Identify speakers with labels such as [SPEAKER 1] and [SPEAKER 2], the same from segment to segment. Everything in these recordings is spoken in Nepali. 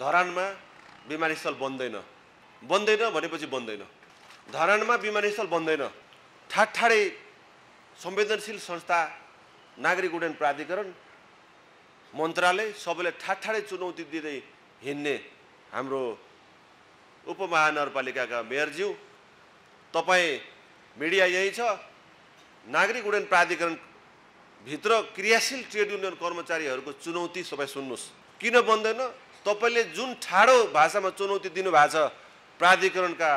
[SPEAKER 1] धरानमा विमानस्थल बन्दैन बन्दैन भनेपछि बन्दैन धरानमा विमानस्थल बन्दैन ठाडठाडै संवेदनशील संस्था नागरिक उड्डयन प्राधिकरण मन्त्रालय सबैले ठाडठाडै चुनौती दिँदै हिँड्ने हाम्रो उपमहानगरपालिकाका मेयरज्यू तपाईँ मिडिया यही छ नागरिक उड्डयन प्राधिकरणभित्र क्रियाशील ट्रेड युनियन कर्मचारीहरूको चुनौती सबै सुन्नुहोस् किन बन्दैन तपाईँले जुन ठाडो भाषामा चुनौती दिनुभएको छ प्राधिकरणका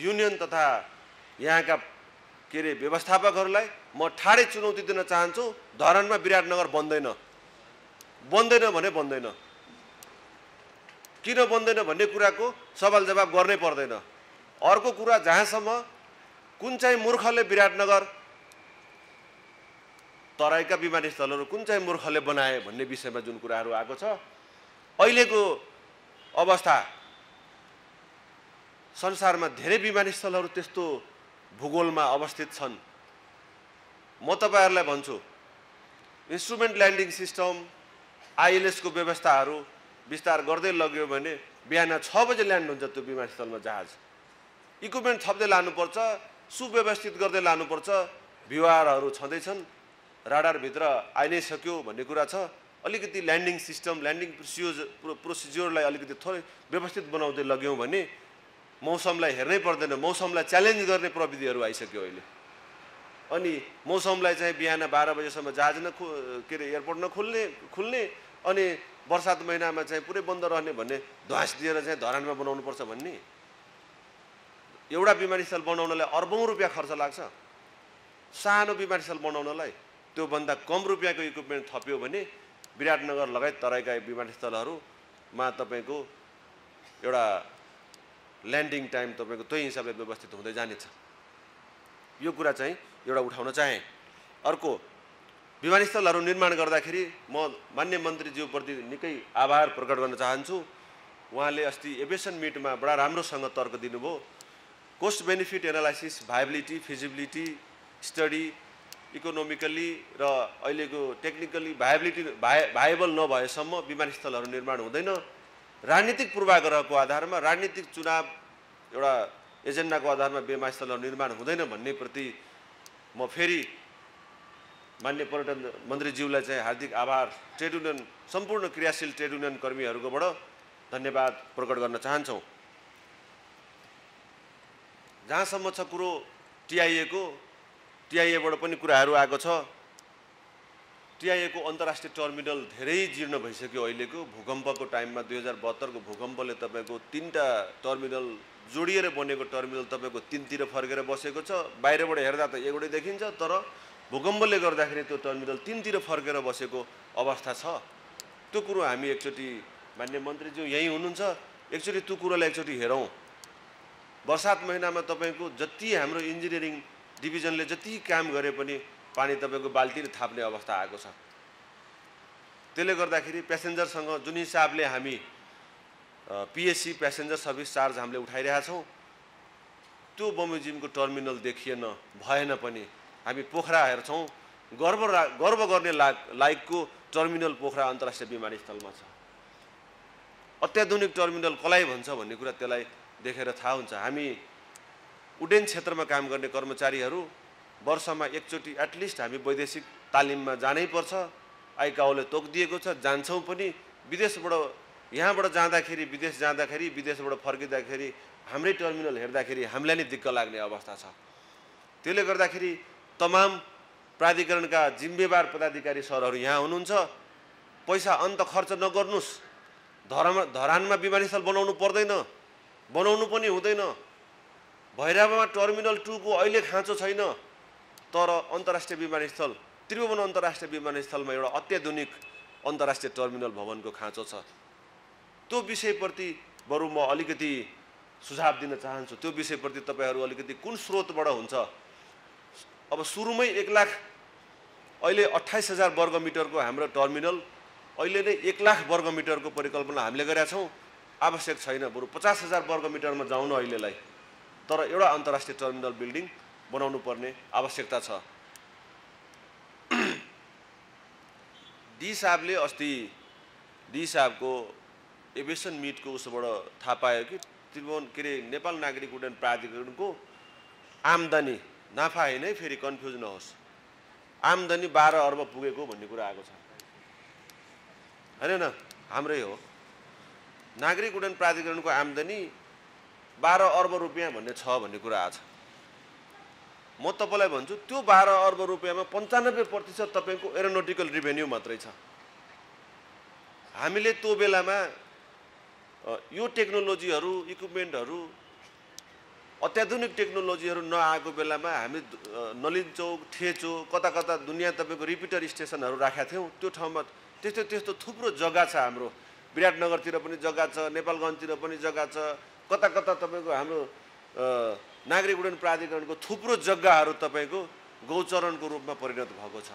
[SPEAKER 1] युनियन तथा यहाँका के अरे व्यवस्थापकहरूलाई म ठाडै चुनौती दिन चाहन्छु धरानमा विराटनगर बन्दैन बन्दैन भने बन्दैन किन बन्दैन भन्ने कुराको सवाल जवाब गर्नै पर्दैन अर्को कुरा जहाँसम्म कुन चाहिँ मूर्खले विराटनगर तराईका विमानस्थलहरू कुन चाहिँ मूर्खले बनाए भन्ने विषयमा जुन कुराहरू आएको छ अहिलेको अवस्था संसारमा धेरै विमानस्थलहरू त्यस्तो भूगोलमा अवस्थित छन् म तपाईँहरूलाई भन्छु इन्स्ट्रुमेन्ट ल्यान्डिङ सिस्टम आइएलएसको व्यवस्थाहरू विस्तार गर्दै लग्यो भने बिहान छ बजे ल्यान्ड हुन्छ त्यो विमानस्थलमा जहाज इक्विपमेन्ट थप्दै लानुपर्छ सुव्यवस्थित गर्दै लानुपर्छ व्यवहारहरू छँदैछन् राडारभित्र आइ नै सक्यो भन्ने कुरा छ अलिकति ल्यान्डिङ सिस्टम ल्यान्डिङ प्रोसिज प्रोसिज्योरलाई अलिकति थोरै व्यवस्थित बनाउँदै लग्यौँ भने मौसमलाई हेर्नै पर्दैन मौसमलाई च्यालेन्ज गर्ने प्रविधिहरू आइसक्यो अहिले अनि मौसमलाई चाहिँ बिहान बाह्र बजीसम्म जहाज खु के अरे एयरपोर्ट नखुल्ने खुल्ने अनि बर्सात महिनामा चाहिँ पुरै बन्द रहने भन्ने ध्वास दिएर चाहिँ धरानमा बनाउनुपर्छ भन्ने एउटा विमानस्थल बनाउनलाई अर्बौँ रुपियाँ खर्च लाग्छ सानो विमानस्थल बनाउनलाई त्योभन्दा कम रुपियाँको इक्विपमेन्ट थप्यो भने विराटनगर लगायत तराईका विमानस्थलहरूमा तपाईँको एउटा ल्यान्डिङ टाइम तपाईँको त्यही हिसाबले व्यवस्थित हुँदै जानेछ यो कुरा चाहिँ एउटा उठाउन चाहे अर्को विमानस्थलहरू निर्माण गर्दाखेरि म मान्य मन्त्रीज्यूप्रति निकै आभार प्रकट गर्न चाहन्छु उहाँले अस्ति एभिएसन मिटमा बडा राम्रोसँग तर्क दिनुभयो cost benefit analysis viability feasibility study economically र अहिलेको टेक्निकली भाइबिलिटी भाइ भाइबल नभएसम्म विमानस्थलहरू निर्माण हुँदैन राजनीतिक पूर्वाग्रहको आधारमा राजनीतिक चुनाव एउटा एजेन्डाको आधारमा विमानस्थलहरू निर्माण हुँदैन भन्नेप्रति म फेरि मान्य पर्यटन मन्त्रीज्यूलाई चाहिँ हार्दिक आभार ट्रेड युनियन सम्पूर्ण क्रियाशील ट्रेड युनियन कर्मीहरूकोबाट धन्यवाद प्रकट गर्न चाहन्छौँ जहाँसम्म छ कुरो टिआइएको टिआइएबाट पनि कुराहरू आएको छ टिआइएको अन्तर्राष्ट्रिय टर्मिनल धेरै जीर्ण भइसक्यो अहिलेको भूकम्पको टाइममा दुई हजार बहत्तरको भूकम्पले तपाईँको तिनवटा टर्मिनल जोडिएर बनेको टर्मिनल तपाईँको तिनतिर फर्केर बसेको छ बाहिरबाट हेर्दा त एउटै देखिन्छ तर भूकम्पले गर्दाखेरि त्यो टर्मिनल तिनतिर फर्केर बसेको अवस्था छ त्यो कुरो हामी एकचोटि मान्य मन्त्रीज्यू यहीँ हुनुहुन्छ एकचोटि त्यो कुरोलाई एकचोटि हेरौँ बर्सात महिनामा तपाईँको जति हाम्रो इन्जिनियरिङ डिभिजनले जति काम गरे पनि पानी तपाईँको बाल्टी थाप्ने अवस्था आएको छ त्यसले गर्दाखेरि पेसेन्जरसँग जुन हिसाबले हामी पिएससी पेसेन्जर सर्भिस चार्ज हामीले उठाइरहेका उठाइरहेछौँ त्यो बमोजिमको टर्मिनल देखिएन भएन पनि हामी पोखरा हेर्छौँ गर्व गर्व गर्ने ला लायकको टर्मिनल पोखरा अन्तर्राष्ट्रिय विमानस्थलमा छ अत्याधुनिक टर्मिनल कसलाई भन्छ भन्ने कुरा त्यसलाई देखेर थाहा हुन्छ हामी उडेन क्षेत्रमा काम गर्ने कर्मचारीहरू वर्षमा एकचोटि एटलिस्ट हामी वैदेशिक तालिममा जानै जानैपर्छ आइकाओले तोकिदिएको छ जान्छौँ पनि विदेशबाट यहाँबाट जाँदाखेरि विदेश जाँदाखेरि विदेशबाट फर्किँदाखेरि हाम्रै टर्मिनल हेर्दाखेरि हामीलाई नै दिक्क लाग्ने अवस्था छ त्यसले गर्दाखेरि तमाम प्राधिकरणका जिम्मेवार पदाधिकारी सरहरू यहाँ हुनुहुन्छ पैसा अन्त खर्च नगर्नुहोस् धरामा धरानमा विमानस्थल बनाउनु पर्दैन बनाउनु पनि हुँदैन भैरवामा टर्मिनल टूको अहिले खाँचो छैन तर अन्तर्राष्ट्रिय विमानस्थल त्रिभुवन अन्तर्राष्ट्रिय विमानस्थलमा एउटा अत्याधुनिक अन्तर्राष्ट्रिय टर्मिनल भवनको खाँचो छ त्यो विषयप्रति बरु म अलिकति सुझाव दिन चाहन्छु त्यो विषयप्रति तपाईँहरू अलिकति कुन स्रोतबाट हुन्छ अब सुरुमै एक लाख अहिले अट्ठाइस हजार वर्ग मिटरको हाम्रो टर्मिनल अहिले नै एक लाख वर्ग मिटरको परिकल्पना हामीले गरेका छौँ आवश्यक छैन बरु पचास हजार वर्ग मिटरमा जाउन अहिलेलाई तर एउटा अन्तर्राष्ट्रिय टर्मिनल बिल्डिङ बनाउनु पर्ने आवश्यकता छ डी साहबले अस्ति डी साहबको एभिएसन मिटको उसबाट थाहा पायो कि त्रिभुवन के अरे नेपाल नागरिक उड्डयन प्राधिकरणको आम्दानी नाफा है फेरि कन्फ्युज नहोस् आम्दानी बाह्र अर्ब पुगेको भन्ने कुरा आएको छ होइन न हाम्रै हो नागरिक उड्डयन प्राधिकरणको आम्दानी बाह्र अर्ब रुपियाँ भन्ने छ भन्ने कुरा आएको छ म तपाईँलाई भन्छु त्यो बाह्र अर्ब रुपियाँमा पन्चानब्बे प्रतिशत तपाईँको एरोनोटिकल रिभेन्यू मात्रै छ हामीले त्यो बेलामा यो टेक्नोलोजीहरू इक्विपमेन्टहरू अत्याधुनिक टेक्नोलोजीहरू नआएको बेलामा हामी नलिन्चो ठेचो कता कता दुनियाँ तपाईँको रिपिटर स्टेसनहरू राखेका थियौँ त्यो ठाउँमा त्यस्तो त्यस्तो थुप्रो जग्गा छ हाम्रो विराटनगरतिर पनि जग्गा छ नेपालगञ्जतिर पनि जग्गा छ कता कता तपाईँको हाम्रो नागरिक उड्डयन प्राधिकरणको थुप्रो जग्गाहरू तपाईँको गौचरणको रूपमा परिणत भएको छ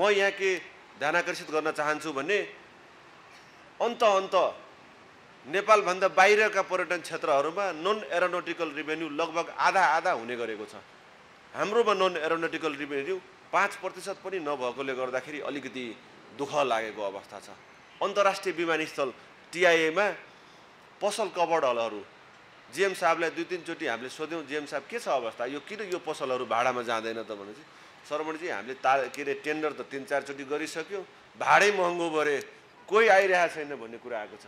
[SPEAKER 1] म यहाँ के ध्यान आकर्षित गर्न चाहन्छु भने अन्त अन्त नेपालभन्दा बाहिरका पर्यटन क्षेत्रहरूमा नन एरोनोटिकल रिभेन्यू लगभग आधा आधा हुने गरेको छ हाम्रोमा नन एरोनोटिकल रिभेन्यू पाँच प्रतिशत पनि नभएकोले गर्दाखेरि अलिकति दुःख लागेको अवस्था छ अन्तर्राष्ट्रिय विमानस्थल टिआइएमा पसल कबड हलहरू जिएम साहबलाई दुई तिनचोटि हामीले सोध्यौँ जिएम साहब के छ अवस्था यो किन यो पसलहरू भाडामा जाँदैन त भनेपछि सरमणजी हामीले ता के अरे टेन्डर त तिन चारचोटि गरिसक्यौँ भाडै महँगो भरे कोही आइरहेको छैन भन्ने कुरा आएको छ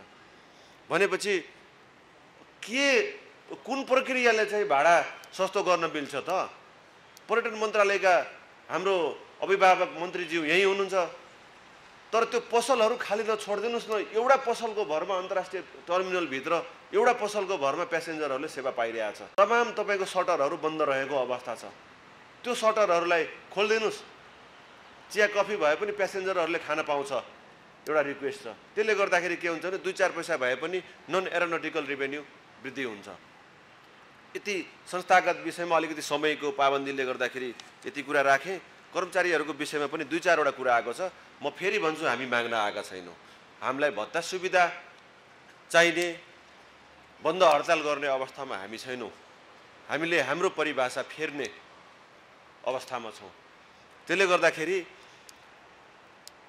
[SPEAKER 1] भनेपछि के कुन प्रक्रियाले चाहिँ भाडा सस्तो गर्न मिल्छ त पर्यटन मन्त्रालयका हाम्रो अभिभावक मन्त्रीज्यू यहीँ हुनुहुन्छ तर त्यो पसलहरू खाली त छोडिदिनुहोस् न एउटा पसलको भरमा अन्तर्राष्ट्रिय टर्मिनलभित्र एउटा पसलको भरमा प्यासेन्जरहरूले सेवा पाइरहेको छ तमाम तपाईँको सटरहरू बन्द रहेको अवस्था छ त्यो सटरहरूलाई खोलिदिनुहोस् चिया कफी भए पनि प्यासेन्जरहरूले खान पाउँछ एउटा रिक्वेस्ट छ त्यसले गर्दाखेरि के हुन्छ भने दुई चार पैसा भए पनि नन एरोनोटिकल रेभेन्यू वृद्धि हुन्छ यति संस्थागत विषयमा अलिकति समयको पाबन्दीले गर्दाखेरि यति कुरा राखेँ कर्मचारीहरूको विषयमा पनि दुई चारवटा कुरा आएको छ म फेरि भन्छु हामी माग्न आएका छैनौँ हामीलाई भत्ता सुविधा चाहिने बन्द हडताल गर्ने अवस्थामा हामी छैनौँ हामीले हाम्रो परिभाषा फेर्ने अवस्थामा छौँ त्यसले गर्दाखेरि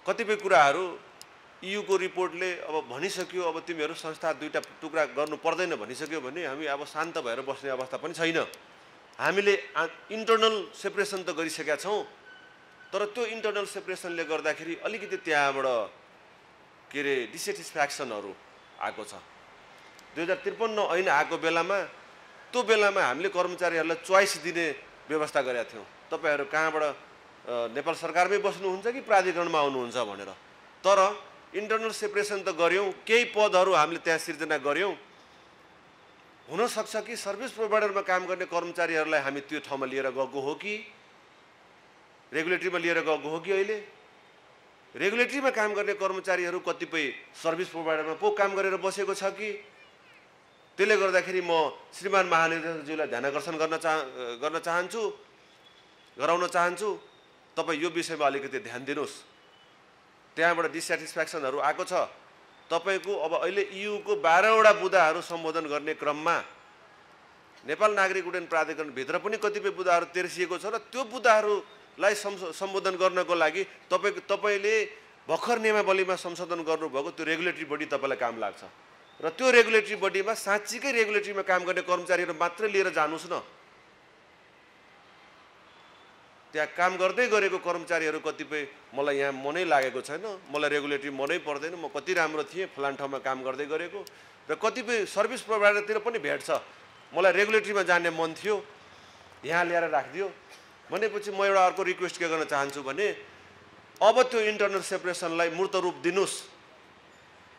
[SPEAKER 1] कतिपय कुराहरू इयुको रिपोर्टले अब भनिसक्यो अब तिमीहरू संस्था दुईवटा टुक्रा गर्नु पर्दैन भनिसक्यो भने हामी अब शान्त भएर बस्ने अवस्था पनि छैन हामीले इन्टर्नल सेपरेसन त गरिसकेका छौँ तर त्यो इन्टरनल सेपरेसनले गर्दाखेरि अलिकति त्यहाँबाट के अरे डिसेटिस्फ्याक्सनहरू आएको छ दुई हजार त्रिपन्न ऐन आएको बेलामा त्यो बेलामा हामीले कर्मचारीहरूलाई चोइस दिने व्यवस्था गरेका थियौँ तपाईँहरू कहाँबाट नेपाल सरकारमै बस्नुहुन्छ कि प्राधिकरणमा आउनुहुन्छ भनेर तर इन्टरनल सेपरेसन त गऱ्यौँ केही पदहरू हामीले त्यहाँ सिर्जना गऱ्यौँ हुनसक्छ कि सर्भिस प्रोभाइडरमा काम गर्ने कर्मचारीहरूलाई हामी त्यो ठाउँमा लिएर गएको हो कि रेगुलेटरीमा लिएर गएको हो कि अहिले रेगुलेटरीमा काम गर्ने कर्मचारीहरू कतिपय सर्भिस प्रोभाइडरमा पो काम गरेर बसेको छ कि त्यसले गर्दाखेरि म श्रीमान महानिर्देशकज्यूलाई ध्यान आकर्षण गर्न चाह गर्न चाहन्छु गराउन चाहन्छु तपाईँ यो विषयमा अलिकति ध्यान दिनुहोस् त्यहाँबाट डिसेटिस्फ्याक्सनहरू आएको छ तपाईँको अब अहिले इयुको बाह्रवटा बुदाहरू सम्बोधन गर्ने क्रममा नेपाल नागरिक उड्डयन प्राधिकरणभित्र पनि कतिपय बुदाहरू तेर्सिएको छ र त्यो बुदाहरू लाई सम्बोधन गर्नको लागि तपाईँको तपाईँले भर्खर नियमावलीमा संशोधन गर्नुभएको त्यो रेगुलेटरी बडी तपाईँलाई काम लाग्छ र त्यो रेगुलेटरी बडीमा साँच्चीकै रेगुलेटरीमा काम गर्ने कर्मचारीहरू मात्रै लिएर जानुहोस् न त्यहाँ काम गर्दै गरेको कर्मचारीहरू कतिपय मलाई यहाँ मनै लागेको छैन मलाई रेगुलेटरी मनै पर्दैन म कति राम्रो थिएँ फलान ठाउँमा काम गर्दै गरेको र कतिपय सर्भिस प्रोभाइडरतिर पनि भेट्छ मलाई रेगुलेटरीमा जाने मन थियो यहाँ ल्याएर राखिदियो भनेपछि म एउटा अर्को रिक्वेस्ट के गर्न चाहन्छु भने अब त्यो इन्टरनल सेपरेसनलाई मूर्त रूप दिनुहोस्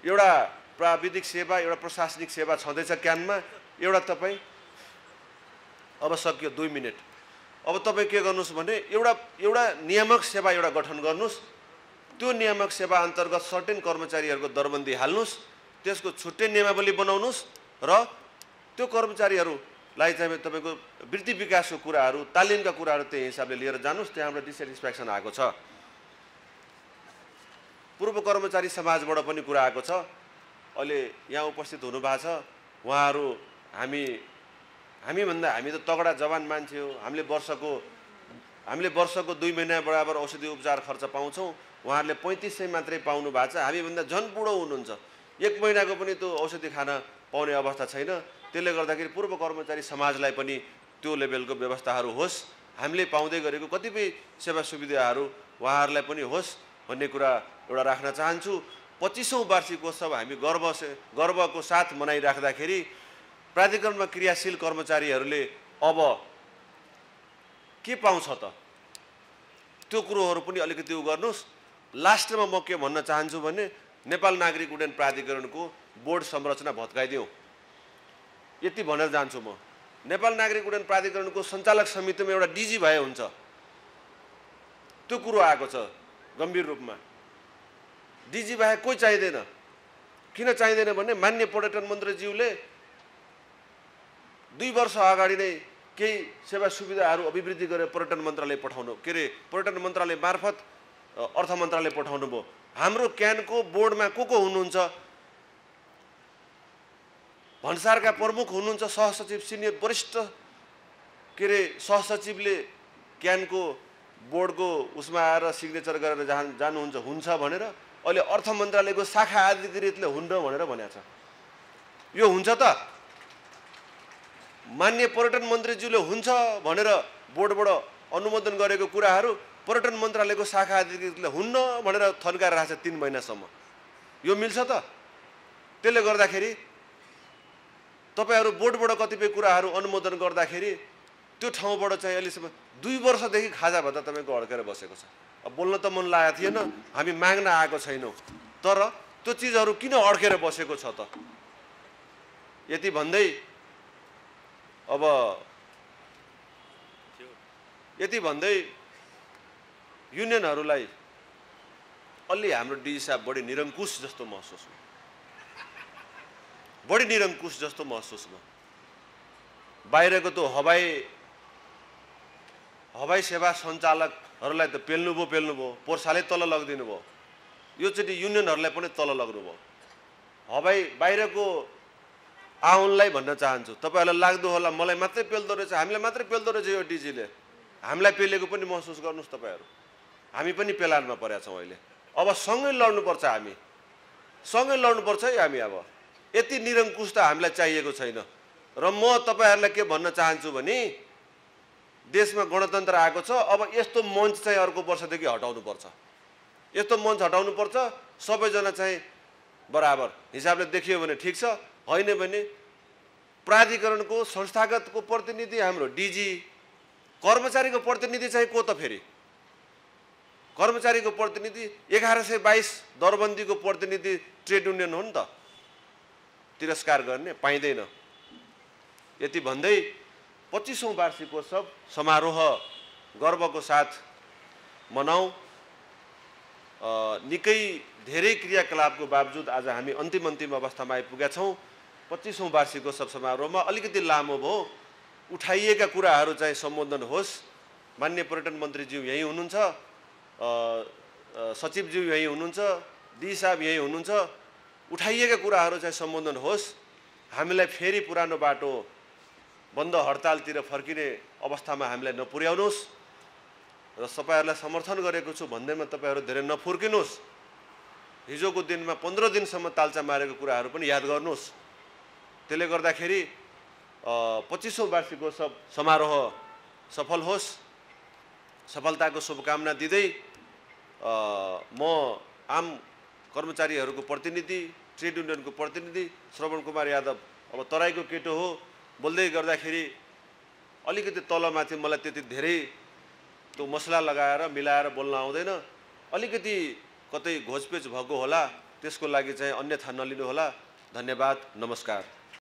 [SPEAKER 1] एउटा प्राविधिक सेवा एउटा प्रशासनिक सेवा छँदैछ क्यानमा एउटा तपाईँ अब सकियो दुई मिनट अब तपाईँ के गर्नुहोस् भने एउटा एउटा नियामक सेवा एउटा गठन गर्नुहोस् त्यो नियामक सेवा अन्तर्गत सर्टेन कर्मचारीहरूको दरबन्दी हाल्नुहोस् त्यसको छुट्टै नियमावली बनाउनुहोस् र त्यो कर्मचारीहरू लाई चाहिँ तपाईँको वृद्धि विकासको कुराहरू तालिमका कुराहरू त्यही हिसाबले लिएर जानुहोस् हाम्रो डिसेटिस्फ्याक्सन आएको छ पूर्व कर्मचारी समाजबाट पनि कुरा आएको छ अहिले यहाँ उपस्थित हुनुभएको छ उहाँहरू हामी हामीभन्दा हामी त तगडा जवान मान्छे हो हामीले वर्षको हामीले वर्षको दुई महिना बराबर औषधि उपचार खर्च पाउँछौँ उहाँहरूले पैँतिस सय मात्रै पाउनु भएको छ हामीभन्दा झन् बुढो हुनुहुन्छ एक महिनाको पनि त्यो औषधि खान पाउने अवस्था छैन त्यसले गर्दाखेरि पूर्व कर्मचारी समाजलाई पनि त्यो लेभलको व्यवस्थाहरू होस् हामीले पाउँदै गरेको कतिपय सेवा सुविधाहरू उहाँहरूलाई पनि होस् भन्ने कुरा एउटा राख्न चाहन्छु पच्चिसौँ वार्षिकोत्सव हामी गर्व गर्वको साथ मनाइराख्दाखेरि प्राधिकरणमा क्रियाशील कर्मचारीहरूले अब के पाउँछ त त्यो कुरोहरू पनि अलिकति उ गर्नुहोस् लास्टमा म के भन्न चाहन्छु भने नेपाल नागरिक उड्डयन प्राधिकरणको बोर्ड संरचना भत्काइदिउँ यति भनेर जान्छु म नेपाल नागरिक उड्डयन प्राधिकरणको सञ्चालक समितिमा एउटा डिजी भए हुन्छ त्यो कुरो आएको छ गम्भीर रूपमा डिजी बाहेक कोही चाहिँदैन किन चाहिँदैन भने मान्य पर्यटन मन्त्रीज्यूले दुई वर्ष अगाडि नै केही सेवा सुविधाहरू अभिवृद्धि गरेर पर्यटन मन्त्रालय पठाउनु के अरे पर्यटन मन्त्रालय मार्फत अर्थ मन्त्रालय पठाउनु भयो हाम्रो क्यानको बोर्डमा को को हुनुहुन्छ भन्सारका प्रमुख हुनुहुन्छ सहसचिव सिनियर वरिष्ठ के अरे सहसचिवले क्यानको बोर्डको उसमा आएर सिग्नेचर गरेर जान जानुहुन्छ हुन्छ भनेर अहिले अर्थ मन्त्रालयको शाखा अधिकृतले हुन्न भनेर भनेको छ यो हुन्छ त मान्य पर्यटन मन्त्रीज्यूले हुन्छ भनेर बोर्डबाट अनुमोदन गरेको कुराहरू पर्यटन मन्त्रालयको शाखा अधिकृतले हुन्न भनेर थन्काएर राखेको छ तिन महिनासम्म यो मिल्छ त त्यसले गर्दाखेरि तपाईँहरू बोर्डबाट कतिपय कुराहरू अनुमोदन गर्दाखेरि त्यो ठाउँबाट चाहिँ अहिलेसम्म दुई वर्षदेखि खाजा भन्दा तपाईँको अड्केर बसेको छ अब बोल्न त मन लागेको थिएन हामी माग्न आएको छैनौँ तर त्यो चिजहरू किन अड्केर बसेको छ त यति भन्दै अब यति भन्दै युनियनहरूलाई अलि हाम्रो डिसा बढी निरङ्कुश जस्तो महसुस हुन्छ बढी निरङ्कुश जस्तो महसुस भयो बाहिरको त हवाई हवाई सेवा सञ्चालकहरूलाई त पेल्नुभयो पेल्नुभयो पोर्साले तल लगिदिनु भयो योचोटि युनियनहरूलाई पनि तल लग्नुभयो हवाई बाहिरको आउनलाई भन्न चाहन्छु तपाईँहरूलाई लाग्दो होला मलाई मात्रै पेल्दो रहेछ हामीलाई मात्रै पेल्दो रहेछ यो डिजीले हामीलाई पेलेको पनि महसुस गर्नुहोस् तपाईँहरू हामी पनि पेलानमा परेका छौँ अहिले अब सँगै लड्नुपर्छ हामी सँगै लड्नुपर्छ है हामी अब यति निरङ्कुश त हामीलाई चाहिएको छैन र म तपाईँहरूलाई के भन्न चाहन्छु भने देशमा गणतन्त्र आएको छ अब यस्तो मञ्च चाहिँ अर्को वर्षदेखि हटाउनुपर्छ यस्तो मञ्च हटाउनुपर्छ सबैजना चाहिँ बराबर हिसाबले देखियो भने ठिक छ होइन भने प्राधिकरणको संस्थागतको प्रतिनिधि हाम्रो डिजी कर्मचारीको प्रतिनिधि चाहिँ को त फेरि कर्मचारीको प्रतिनिधि एघार सय बाइस दरबन्दीको प्रतिनिधि ट्रेड युनियन हो नि त तिरस्कार गर्ने पाइँदैन यति भन्दै पच्चिसौँ वार्षिकोत्सव समारोह गर्वको साथ मनाउँ निकै धेरै क्रियाकलापको बावजुद आज हामी अन्तिम अन्तिम अवस्थामा आइपुगेका छौँ पच्चिसौँ वार्षिकोत्सव समारोहमा अलिकति लामो भयो उठाइएका कुराहरू चाहिँ सम्बोधन होस् मान्य पर्यटन मन्त्रीज्यू यहीँ हुनुहुन्छ सचिवज्यू यहीँ हुनुहुन्छ डी साहब यहीँ हुनुहुन्छ उठाइएका कुराहरू चाहिँ सम्बोधन होस् हामीलाई फेरि पुरानो बाटो बन्द हडतालतिर फर्किने अवस्थामा हामीलाई नपुर्याउनुहोस् र तपाईँहरूलाई समर्थन गरेको छु भन्दैमा तपाईँहरू धेरै नफुर्किनुहोस् हिजोको दिनमा पन्ध्र दिनसम्म तालचा मारेको कुराहरू पनि याद गर्नुहोस् त्यसले गर्दाखेरि पच्चिसौँ वार्षिक उत्सव समारोह सफल होस् सफलताको शुभकामना दिँदै म आम कर्मचारीहरूको प्रतिनिधि ट्रेड युनियनको प्रतिनिधि श्रवण कुमार यादव अब तराईको केटो हो बोल्दै गर्दाखेरि अलिकति तलमाथि मलाई त्यति धेरै त्यो मसला लगाएर मिलाएर बोल्न आउँदैन अलिकति कतै घोचपेच भएको होला त्यसको लागि चाहिँ अन्यथा नलिनुहोला धन्यवाद नमस्कार